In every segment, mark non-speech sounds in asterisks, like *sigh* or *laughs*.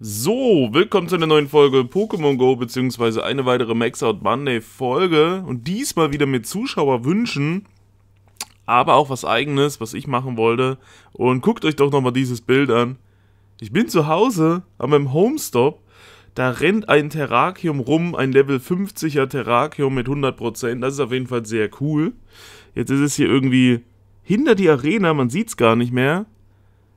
So, willkommen zu einer neuen Folge Pokémon Go, beziehungsweise eine weitere Max Out Monday Folge. Und diesmal wieder mit Zuschauerwünschen, aber auch was eigenes, was ich machen wollte. Und guckt euch doch nochmal dieses Bild an. Ich bin zu Hause, an meinem Homestop. Da rennt ein Terrakium rum, ein Level 50er Terrakium mit 100%. Das ist auf jeden Fall sehr cool. Jetzt ist es hier irgendwie hinter die Arena, man sieht es gar nicht mehr.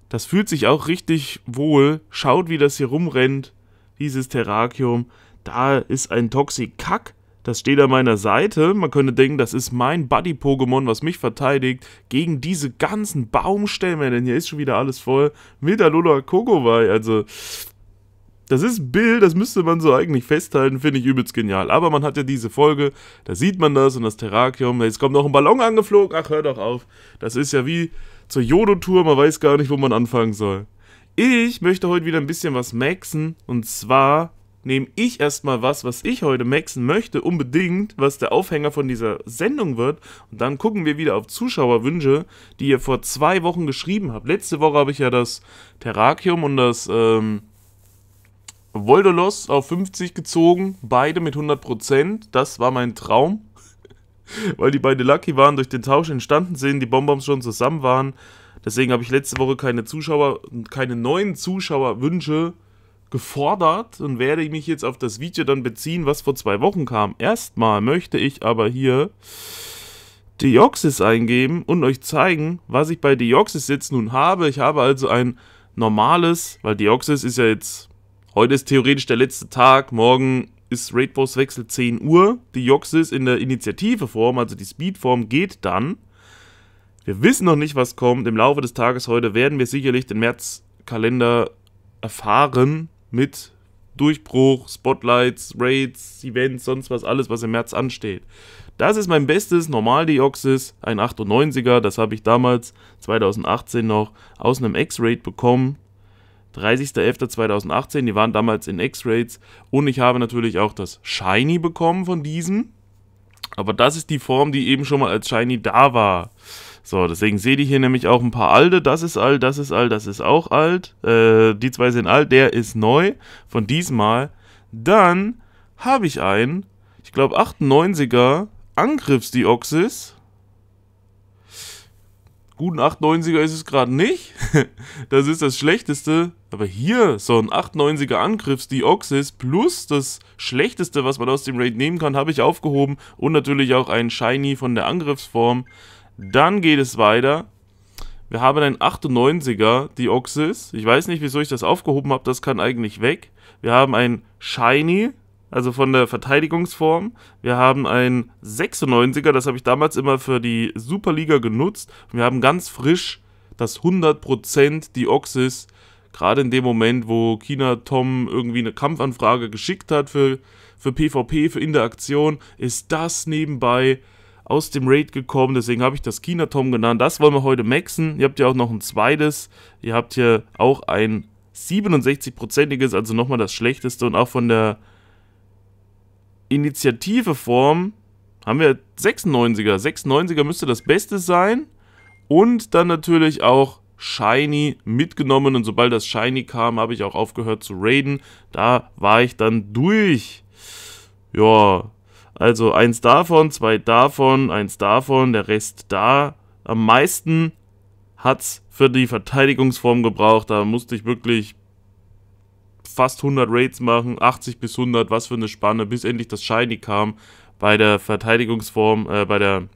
Das fühlt sich auch richtig wohl. Schaut, wie das hier rumrennt. Dieses Terrakium. Da ist ein Toxikack. Das steht an meiner Seite. Man könnte denken, das ist mein Buddy-Pokémon, was mich verteidigt. Gegen diese ganzen Baumstämme. Denn hier ist schon wieder alles voll. Mit Alola Kokowai. Also, das ist ein Bild, das müsste man so eigentlich festhalten, finde ich übelst genial. Aber man hat ja diese Folge, da sieht man das und das Terrakium. Jetzt kommt noch ein Ballon angeflogen. Ach, hör doch auf. Das ist ja wie zur Jodo-Tour, man weiß gar nicht, wo man anfangen soll. Ich möchte heute wieder ein bisschen was maxen und zwar nehme ich erstmal was, was ich heute maxen möchte, unbedingt, was der Aufhänger von dieser Sendung wird. Und dann gucken wir wieder auf Zuschauerwünsche, die ihr vor zwei Wochen geschrieben habt. Letzte Woche habe ich ja das Terrakium und das ähm, Voldolos auf 50 gezogen, beide mit 100%. Das war mein Traum weil die beide Lucky waren, durch den Tausch entstanden sind, die Bonbons schon zusammen waren. Deswegen habe ich letzte Woche keine Zuschauer, keine neuen Zuschauerwünsche gefordert und werde mich jetzt auf das Video dann beziehen, was vor zwei Wochen kam. Erstmal möchte ich aber hier Deoxys eingeben und euch zeigen, was ich bei Deoxys jetzt nun habe. Ich habe also ein normales, weil Deoxys ist ja jetzt, heute ist theoretisch der letzte Tag, morgen ist Raid Boss wechsel 10 Uhr. Die Joxis in der Initiative-Form, also die Speed-Form, geht dann. Wir wissen noch nicht, was kommt. Im Laufe des Tages heute werden wir sicherlich den Märzkalender erfahren mit Durchbruch, Spotlights, Raids, Events, sonst was, alles, was im März ansteht. Das ist mein bestes Normal-Deoxys, ein 98er, das habe ich damals 2018 noch aus einem X-Raid bekommen. 30.11.2018. Die waren damals in X-Rates. Und ich habe natürlich auch das Shiny bekommen von diesem. Aber das ist die Form, die eben schon mal als Shiny da war. So, deswegen seht ihr hier nämlich auch ein paar alte. Das ist alt, das ist alt, das ist auch alt. Äh, die zwei sind alt, der ist neu von diesmal. Dann habe ich einen, ich glaube 98er Angriffsdioxys guten 890er ist es gerade nicht. *laughs* Das ist das Schlechteste. Aber hier so ein 890er Angriffs, Angriffsdioxys plus das Schlechteste, was man aus dem Raid nehmen kann, habe ich aufgehoben. Und natürlich auch ein Shiny von der Angriffsform. Dann geht es weiter. Wir haben ein 98er Dioxys. Ich weiß nicht, wieso ich das aufgehoben habe. Das kann eigentlich weg. Wir haben ein Shiny also von der Verteidigungsform. Wir haben ein 96er, das habe ich damals immer für die Superliga genutzt. Wir haben ganz frisch das 100% die Oxys, gerade in dem Moment, wo China Tom irgendwie eine Kampfanfrage geschickt hat für, für PvP, für Interaktion, ist das nebenbei aus dem Raid gekommen, deswegen habe ich das China Tom genannt. Das wollen wir heute maxen. Ihr habt ja auch noch ein zweites. Ihr habt hier auch ein 67%iges, also nochmal das schlechteste und auch von der Initiative-Form haben wir 96er. 96er müsste das Beste sein. Und dann natürlich auch Shiny mitgenommen. Und sobald das Shiny kam, habe ich auch aufgehört zu raiden. Da war ich dann durch. Ja, also eins davon, zwei davon, eins davon, der Rest da. Am meisten hat es für die Verteidigungsform gebraucht. Da musste ich wirklich fast 100 Raids machen, 80 bis 100, was für eine Spanne, bis endlich das Shiny kam. Bei der Verteidigungsform, äh, bei der,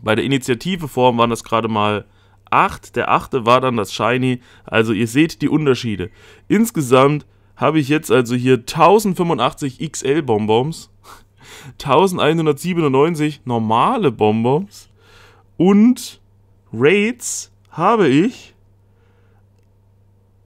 bei der Initiativeform waren das gerade mal 8. Der 8. war dann das Shiny. Also ihr seht die Unterschiede. Insgesamt habe ich jetzt also hier 1085 XL Bonbons, 1197 normale Bonbons und Raids habe ich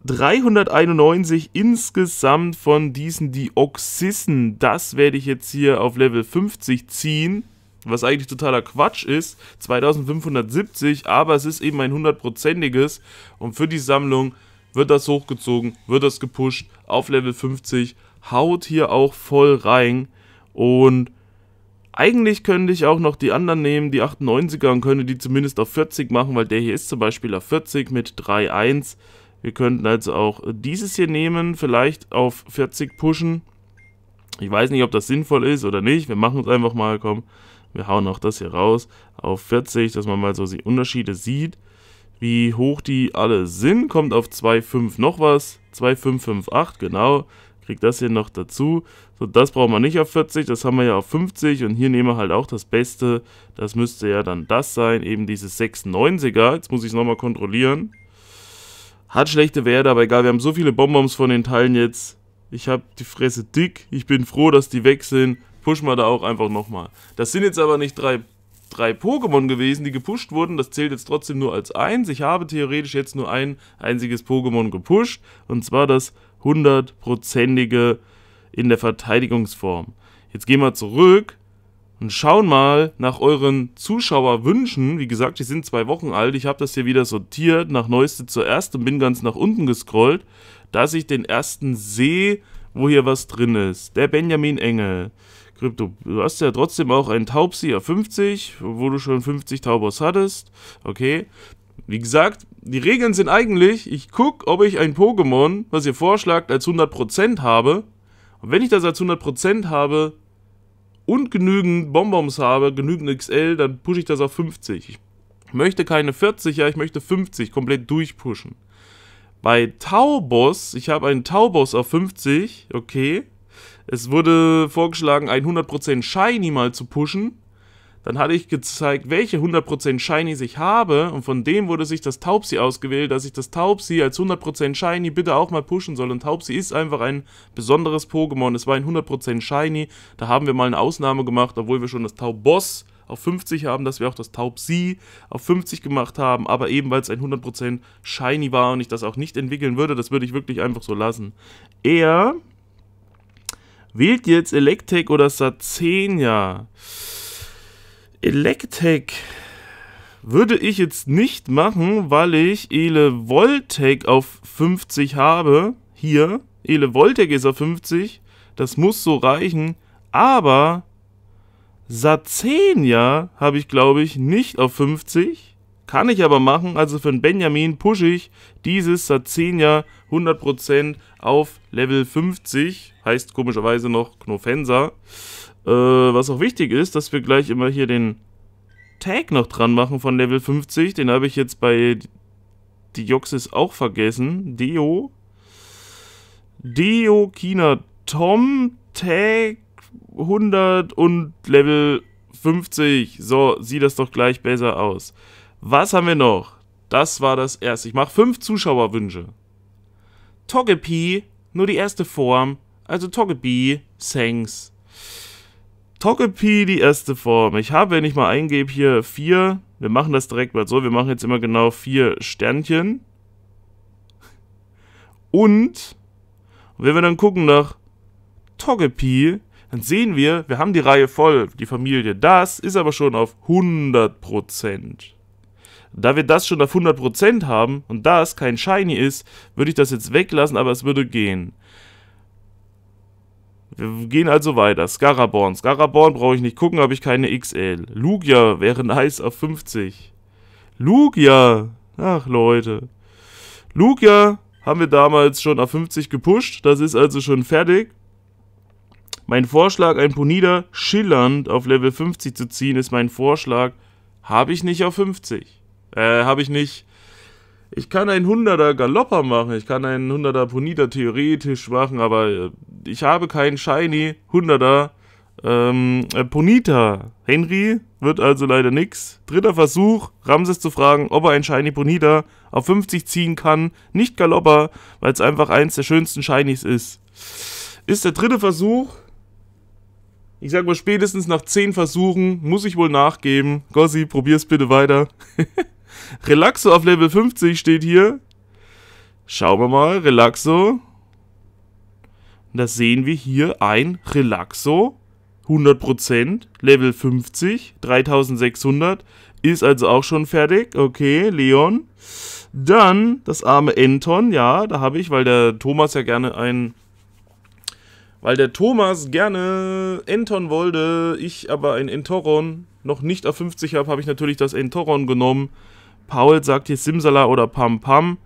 391 insgesamt von diesen Dioxissen. Das werde ich jetzt hier auf Level 50 ziehen, was eigentlich totaler Quatsch ist. 2570, aber es ist eben ein hundertprozentiges. Und für die Sammlung wird das hochgezogen, wird das gepusht auf Level 50. Haut hier auch voll rein. Und eigentlich könnte ich auch noch die anderen nehmen, die 98er, und könnte die zumindest auf 40 machen, weil der hier ist zum Beispiel auf 40 mit 31. Wir könnten also auch dieses hier nehmen, vielleicht auf 40 pushen. Ich weiß nicht, ob das sinnvoll ist oder nicht. Wir machen es einfach mal, komm. Wir hauen auch das hier raus auf 40, dass man mal so die Unterschiede sieht, wie hoch die alle sind. Kommt auf 2,5 noch was. 2,558, genau. Kriegt das hier noch dazu. So, das brauchen wir nicht auf 40, das haben wir ja auf 50. Und hier nehmen wir halt auch das Beste. Das müsste ja dann das sein, eben dieses 690 er Jetzt muss ich es nochmal kontrollieren. Hat schlechte Werte, aber egal, wir haben so viele Bonbons von den Teilen jetzt. Ich habe die Fresse dick. Ich bin froh, dass die weg sind. Push mal da auch einfach nochmal. Das sind jetzt aber nicht drei, drei Pokémon gewesen, die gepusht wurden. Das zählt jetzt trotzdem nur als eins. Ich habe theoretisch jetzt nur ein einziges Pokémon gepusht. Und zwar das hundertprozentige in der Verteidigungsform. Jetzt gehen wir zurück und schauen mal nach euren Zuschauerwünschen. Wie gesagt, die sind zwei Wochen alt. Ich habe das hier wieder sortiert, nach neueste zuerst und bin ganz nach unten gescrollt, dass ich den ersten sehe, wo hier was drin ist. Der Benjamin Engel. Krypto, du hast ja trotzdem auch einen Taubsieher 50, wo du schon 50 Taubos hattest. Okay. Wie gesagt, die Regeln sind eigentlich, ich gucke, ob ich ein Pokémon, was ihr vorschlagt, als 100% habe. Und wenn ich das als 100% habe, und genügend Bonbons habe, genügend XL, dann pushe ich das auf 50. Ich möchte keine 40 ja, ich möchte 50 komplett durchpushen. Bei Taubos, ich habe einen Taubos auf 50, okay. Es wurde vorgeschlagen, 100% Shiny mal zu pushen. Dann hatte ich gezeigt, welche 100% Shinies ich habe und von dem wurde sich das Taubsi ausgewählt, dass ich das Taubsi als 100% Shiny bitte auch mal pushen soll. Und Taubsi ist einfach ein besonderes Pokémon. Es war ein 100% Shiny. Da haben wir mal eine Ausnahme gemacht, obwohl wir schon das Tauboss auf 50 haben, dass wir auch das Taubsi auf 50 gemacht haben, aber eben weil es ein 100% Shiny war und ich das auch nicht entwickeln würde, das würde ich wirklich einfach so lassen. Er wählt jetzt Electek oder Sazenia. Electek würde ich jetzt nicht machen, weil ich Ele auf 50 habe. Hier. Ele ist auf 50. Das muss so reichen. Aber Sazenia habe ich, glaube ich, nicht auf 50. Kann ich aber machen. Also für einen Benjamin pushe ich dieses Sazenia 100% auf Level 50. Heißt komischerweise noch Knofensa. Äh, was auch wichtig ist, dass wir gleich immer hier den Tag noch dran machen von Level 50. Den habe ich jetzt bei Dioxis auch vergessen. Deo. Deo China Tom Tag 100 und Level 50. So, sieht das doch gleich besser aus. Was haben wir noch? Das war das erste. Ich mache fünf Zuschauerwünsche. Togepi, nur die erste Form. Also Togepi, thanks. Togepi, die erste Form. Ich habe, wenn ich mal eingebe, hier vier. Wir machen das direkt mal so. Wir machen jetzt immer genau vier Sternchen. Und wenn wir dann gucken nach Togepi, dann sehen wir, wir haben die Reihe voll, die Familie. Das ist aber schon auf 100%. Da wir das schon auf 100% haben und das kein Shiny ist, würde ich das jetzt weglassen, aber es würde gehen. Wir gehen also weiter. Scaraborn. Scaraborn brauche ich nicht gucken, habe ich keine XL. Lugia wäre nice auf 50. Lugia. Ach, Leute. Lugia haben wir damals schon auf 50 gepusht. Das ist also schon fertig. Mein Vorschlag, ein Ponida schillernd auf Level 50 zu ziehen, ist mein Vorschlag. Habe ich nicht auf 50. Äh, habe ich nicht ich kann einen 100er Galopper machen, ich kann einen 100er Ponita theoretisch machen, aber äh, ich habe keinen Shiny 100er ähm, äh, Ponita. Henry wird also leider nix. Dritter Versuch, Ramses zu fragen, ob er ein Shiny Ponita auf 50 ziehen kann. Nicht Galopper, weil es einfach eins der schönsten Shinies ist. Ist der dritte Versuch. Ich sag mal, spätestens nach 10 Versuchen muss ich wohl nachgeben. Gossi, probier's bitte weiter. *laughs* Relaxo auf Level 50 steht hier. Schauen wir mal, Relaxo. da sehen wir hier ein Relaxo. 100%, Level 50, 3600. Ist also auch schon fertig. Okay, Leon. Dann das arme Anton. Ja, da habe ich, weil der Thomas ja gerne ein weil der Thomas gerne Enton wollte, ich aber ein Entoron noch nicht auf 50 habe, habe ich natürlich das Entoron genommen. Paul sagt hier Simsala oder Pam Pam.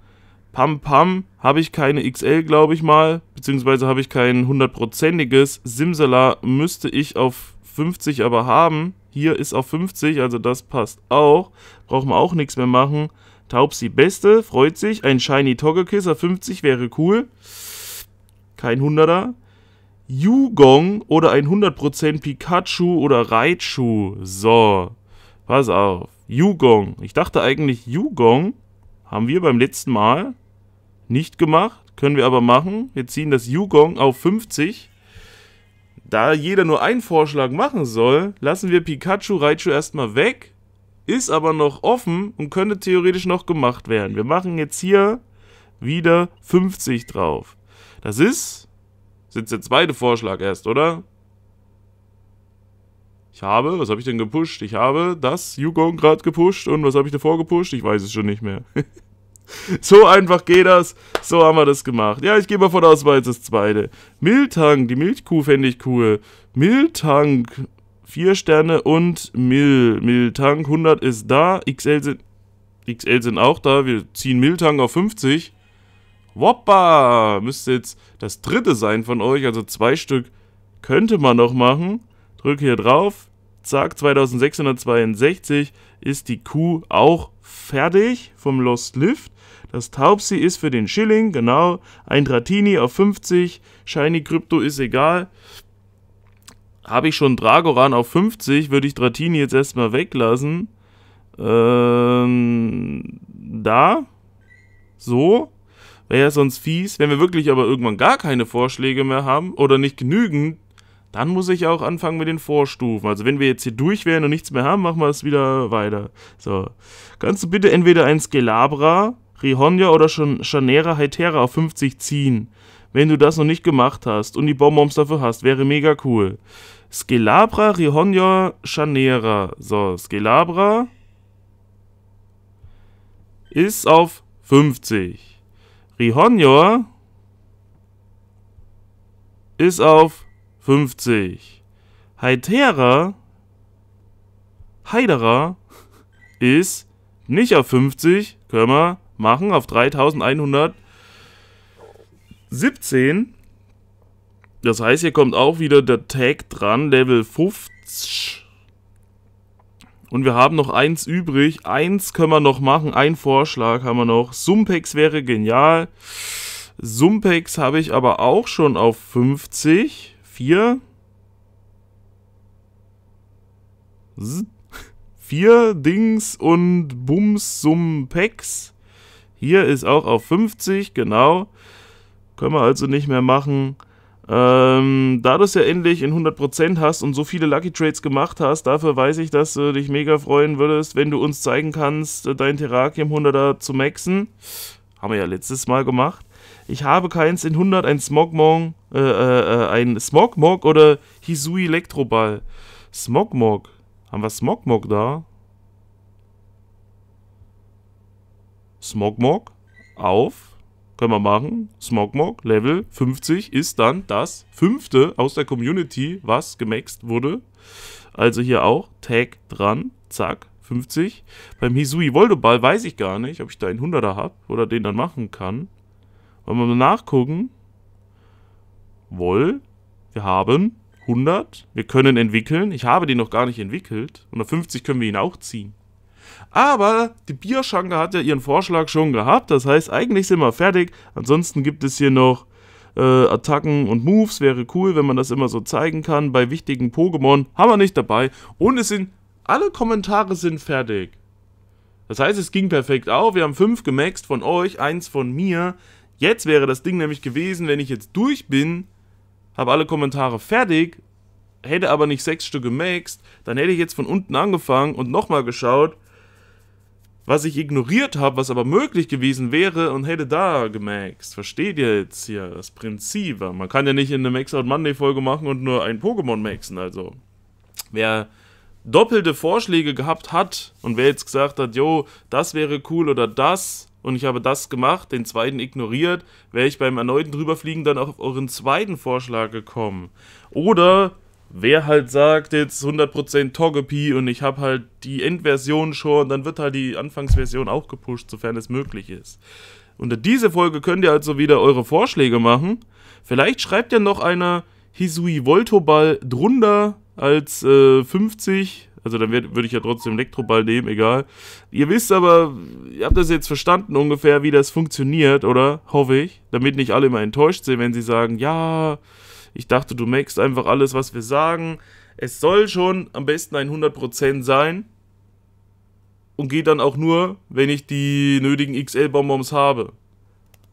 Pam Pam habe ich keine XL, glaube ich mal, beziehungsweise habe ich kein hundertprozentiges. Simsala müsste ich auf 50 aber haben. Hier ist auf 50, also das passt auch. Brauchen wir auch nichts mehr machen. Taubsi Beste, freut sich. Ein Shiny Togekiss auf 50 wäre cool. Kein 100er. Yugong oder ein 100% Pikachu oder Raichu. So, pass auf. Yugong. Ich dachte eigentlich, Yugong haben wir beim letzten Mal nicht gemacht. Können wir aber machen. Wir ziehen das Yugong auf 50. Da jeder nur einen Vorschlag machen soll, lassen wir Pikachu Raichu erstmal weg. Ist aber noch offen und könnte theoretisch noch gemacht werden. Wir machen jetzt hier wieder 50 drauf. Das ist, sind der zweite Vorschlag erst, oder? Ich habe, was habe ich denn gepusht? Ich habe das Yugong gerade gepusht und was habe ich davor gepusht? Ich weiß es schon nicht mehr. *laughs* so einfach geht das. So haben wir das gemacht. Ja, ich gehe mal von aus, war jetzt das zweite. Miltank, die Milchkuh fände ich cool. Miltank, vier Sterne und Mil. Miltank, 100 ist da. XL sind, XL sind auch da. Wir ziehen Miltank auf 50. Woppa! Müsste jetzt das dritte sein von euch, also zwei Stück könnte man noch machen. Drücke hier drauf. Zack, 2662 ist die Kuh auch fertig vom Lost Lift. Das Taubsi ist für den Schilling, genau. Ein Dratini auf 50. Shiny Krypto ist egal. Habe ich schon Dragoran auf 50, würde ich Dratini jetzt erstmal weglassen. Ähm, da. So. Wäre ja sonst fies, wenn wir wirklich aber irgendwann gar keine Vorschläge mehr haben oder nicht genügend, dann muss ich auch anfangen mit den Vorstufen. Also wenn wir jetzt hier durch wären und nichts mehr haben, machen wir es wieder weiter. So. Kannst du bitte entweder ein Skelabra, Rihonja oder schon Chanera Hytera auf 50 ziehen? Wenn du das noch nicht gemacht hast und die Bonbons dafür hast, wäre mega cool. Skelabra, Rihonja, Chanera. So, Skelabra ist auf 50. Rihonjor ist auf 50. Heitera, Heiderer ist nicht auf 50, können wir machen, auf 3117. Das heißt, hier kommt auch wieder der Tag dran, Level 50. Und wir haben noch eins übrig. Eins können wir noch machen. Ein Vorschlag haben wir noch. Sumpex wäre genial. Sumpex habe ich aber auch schon auf 50. 4. 4 Dings und Bums Sum Packs. Hier ist auch auf 50, genau. Können wir also nicht mehr machen. Ähm, da du es ja endlich in 100% hast und so viele Lucky Trades gemacht hast, dafür weiß ich, dass du dich mega freuen würdest, wenn du uns zeigen kannst, äh, dein Terrakium 100er zu maxen. Haben wir ja letztes Mal gemacht. Ich habe keins in 100, ein Smogmog, äh, äh, äh, ein Smogmog oder Hisui Elektroball. Smogmog. Haben wir Smogmog da? Smogmog auf. Können wir machen. Smogmog Level 50 ist dann das fünfte aus der Community, was gemaxt wurde. Also hier auch Tag dran. Zack. 50. Beim Hisui Voldoball weiß ich gar nicht, ob ich da einen 100er habe oder den dann machen kann. Wollen wir mal nachgucken? Woll, wir haben 100. Wir können entwickeln. Ich habe den noch gar nicht entwickelt. Und auf 50 können wir ihn auch ziehen. Aber die Bierschanke hat ja ihren Vorschlag schon gehabt. Das heißt, eigentlich sind wir fertig. Ansonsten gibt es hier noch äh, Attacken und Moves. Wäre cool, wenn man das immer so zeigen kann. Bei wichtigen Pokémon haben wir nicht dabei. Und es sind alle Kommentare sind fertig. Das heißt, es ging perfekt auf. Wir haben fünf gemaxt von euch, eins von mir. Jetzt wäre das Ding nämlich gewesen, wenn ich jetzt durch bin, habe alle Kommentare fertig, hätte aber nicht sechs Stück gemaxt, dann hätte ich jetzt von unten angefangen und nochmal geschaut, was ich ignoriert habe, was aber möglich gewesen wäre und hätte da gemaxt. Versteht ihr jetzt hier das Prinzip? Man kann ja nicht in eine Max Out Monday Folge machen und nur ein Pokémon maxen, also. Wer doppelte Vorschläge gehabt hat und wer jetzt gesagt hat, jo, das wäre cool oder das, und ich habe das gemacht, den zweiten ignoriert, wäre ich beim erneuten drüberfliegen dann auch auf euren zweiten Vorschlag gekommen. Oder wer halt sagt jetzt 100% Togepi und ich habe halt die Endversion schon, dann wird halt die Anfangsversion auch gepusht, sofern es möglich ist. Unter diese Folge könnt ihr also wieder eure Vorschläge machen. Vielleicht schreibt ja noch einer Hisui Voltoball drunter als äh, 50 also dann würde ich ja trotzdem Elektroball nehmen, egal. Ihr wisst aber, ihr habt das jetzt verstanden ungefähr, wie das funktioniert, oder? Hoffe ich. Damit nicht alle immer enttäuscht sind, wenn sie sagen, ja, ich dachte, du merkst einfach alles, was wir sagen. Es soll schon am besten ein 100% sein. Und geht dann auch nur, wenn ich die nötigen XL-Bonbons habe.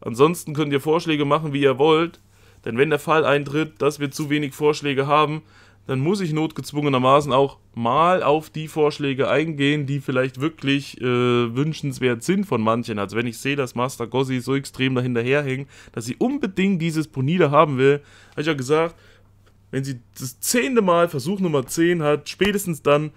Ansonsten könnt ihr Vorschläge machen, wie ihr wollt. Denn wenn der Fall eintritt, dass wir zu wenig Vorschläge haben, dann muss ich notgezwungenermaßen auch mal auf die Vorschläge eingehen, die vielleicht wirklich äh, wünschenswert sind von manchen. Also wenn ich sehe, dass Master Gossi so extrem dahinterherhängt, dass sie unbedingt dieses Ponida haben will, habe ich ja gesagt, wenn sie das zehnte Mal, Versuch Nummer 10 hat, spätestens dann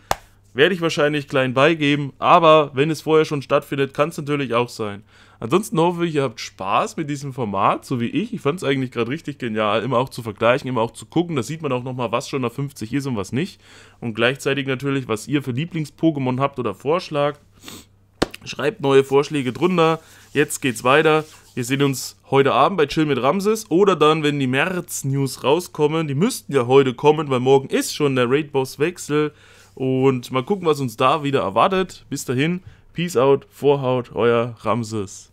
werde ich wahrscheinlich klein beigeben, aber wenn es vorher schon stattfindet, kann es natürlich auch sein. Ansonsten hoffe ich, ihr habt Spaß mit diesem Format, so wie ich. Ich fand es eigentlich gerade richtig genial, immer auch zu vergleichen, immer auch zu gucken. Da sieht man auch nochmal, was schon auf 50 ist und was nicht. Und gleichzeitig natürlich, was ihr für Lieblings-Pokémon habt oder vorschlagt. Schreibt neue Vorschläge drunter. Jetzt geht's weiter. Wir sehen uns heute Abend bei Chill mit Ramses oder dann, wenn die März-News rauskommen. Die müssten ja heute kommen, weil morgen ist schon der Raid-Boss-Wechsel. Und mal gucken, was uns da wieder erwartet. Bis dahin, Peace out, Vorhaut, euer Ramses.